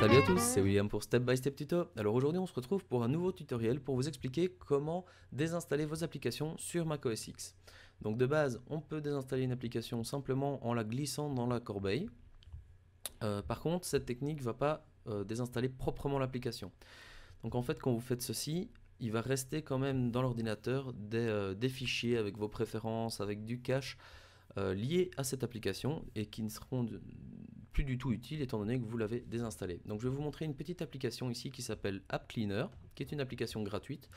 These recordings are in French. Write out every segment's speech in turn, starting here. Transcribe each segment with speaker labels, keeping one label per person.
Speaker 1: Salut à tous, c'est William pour Step by Step Tuto. Alors aujourd'hui on se retrouve pour un nouveau tutoriel pour vous expliquer comment désinstaller vos applications sur macOS X. Donc de base, on peut désinstaller une application simplement en la glissant dans la corbeille. Euh, par contre, cette technique ne va pas euh, désinstaller proprement l'application. Donc en fait, quand vous faites ceci, il va rester quand même dans l'ordinateur des, euh, fichiers avec vos préférences, avec du cache lié à cette application et qui ne seront plus du tout utile étant donné que vous l'avez désinstallé. Donc je vais vous montrer une petite application ici qui s'appelle App Cleaner, qui est une application gratuite.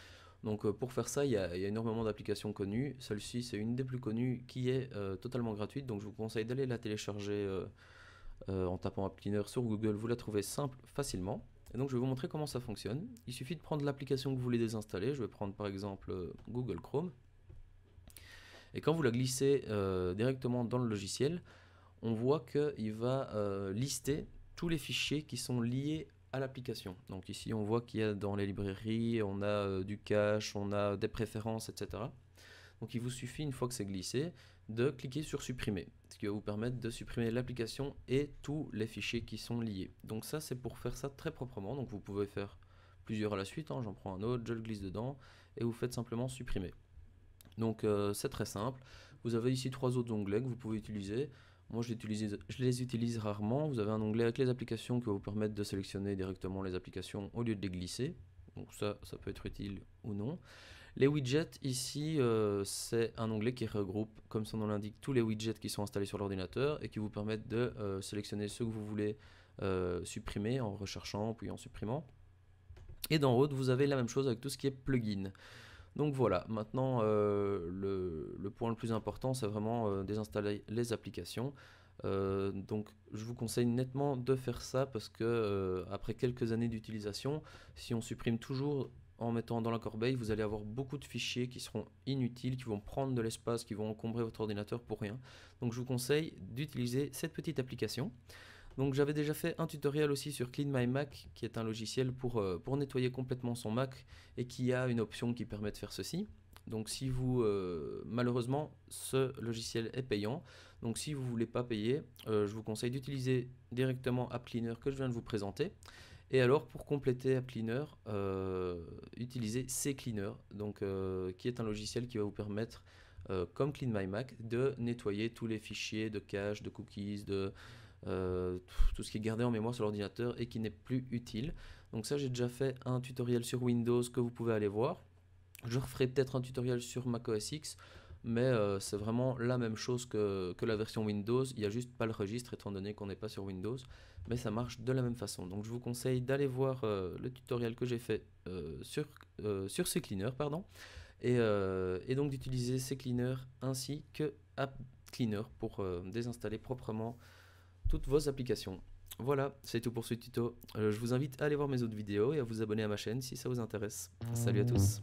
Speaker 1: Donc euh, pour faire ça, il y a, énormément d'applications connues. Celle-ci, c'est une des plus connues qui est euh, totalement gratuite. Donc je vous conseille d'aller la télécharger euh, en tapant App Cleaner sur Google. Vous la trouvez simple, facilement. Et donc je vais vous montrer comment ça fonctionne. Il suffit de prendre l'application que vous voulez désinstaller. Je vais prendre par exemple Google Chrome. Et quand vous la glissez directement dans le logiciel, on voit qu'il va euh, lister tous les fichiers qui sont liés à l'application. Donc ici, on voit qu'il y a dans les librairies, on a euh, du cache, on a des préférences, etc. Donc il vous suffit, une fois que c'est glissé, de cliquer sur supprimer, ce qui va vous permettre de supprimer l'application et tous les fichiers qui sont liés. Donc ça, c'est pour faire ça très proprement. Donc vous pouvez faire plusieurs à la suite, hein. j'en prends un autre, je le glisse dedans, et vous faites simplement supprimer. Donc euh, c'est très simple. Vous avez ici trois autres onglets que vous pouvez utiliser. Moi, je, les utilise rarement. Vous avez un onglet avec les applications qui vous permettent de sélectionner directement les applications au lieu de les glisser. Donc ça, ça peut être utile ou non. Les widgets, ici, euh, c'est un onglet qui regroupe, comme son nom l'indique, tous les widgets qui sont installés sur l'ordinateur et qui vous permettent de euh, sélectionner ceux que vous voulez euh, supprimer en recherchant puis en supprimant. Et dans Road, vous avez la même chose avec tout ce qui est plugin. Donc voilà, maintenant le le plus important, c'est vraiment euh, désinstaller les applications. Euh, donc je vous conseille nettement de faire ça parce que euh, après quelques années d'utilisation, si on supprime toujours en mettant dans la corbeille, vous allez avoir beaucoup de fichiers qui seront inutiles, qui vont prendre de l'espace, qui vont encombrer votre ordinateur pour rien. Donc je vous conseille d'utiliser cette petite application. Donc j'avais déjà fait un tutoriel aussi sur Clean My Mac, qui est un logiciel pour, pour nettoyer complètement son Mac et qui a une option qui permet de faire ceci. Donc si vous, euh, malheureusement, ce logiciel est payant. Donc si vous ne voulez pas payer, euh, je vous conseille d'utiliser directement AppCleaner que je viens de vous présenter. Et alors pour compléter AppCleaner, euh, utilisez CCleaner, donc, euh, qui est un logiciel qui va vous permettre, comme CleanMyMac, de nettoyer tous les fichiers de cache, de cookies, de... tout ce qui est gardé en mémoire sur l'ordinateur et qui n'est plus utile. Donc ça j'ai déjà fait un tutoriel sur Windows que vous pouvez aller voir. Je referai peut-être un tutoriel sur macOS X, mais euh, c'est vraiment la même chose que, la version Windows. Il n'y a juste pas le registre étant donné qu'on n'est pas sur Windows, mais ça marche de la même façon. Donc je vous conseille d'aller voir euh, le tutoriel que j'ai fait euh, sur, sur ces cleaners, pardon, et, et donc d'utiliser ces cleaners ainsi que App Cleaner pour désinstaller proprement toutes vos applications. Voilà, c'est tout pour ce tuto. je vous invite à aller voir mes autres vidéos et à vous abonner à ma chaîne si ça vous intéresse. Salut à tous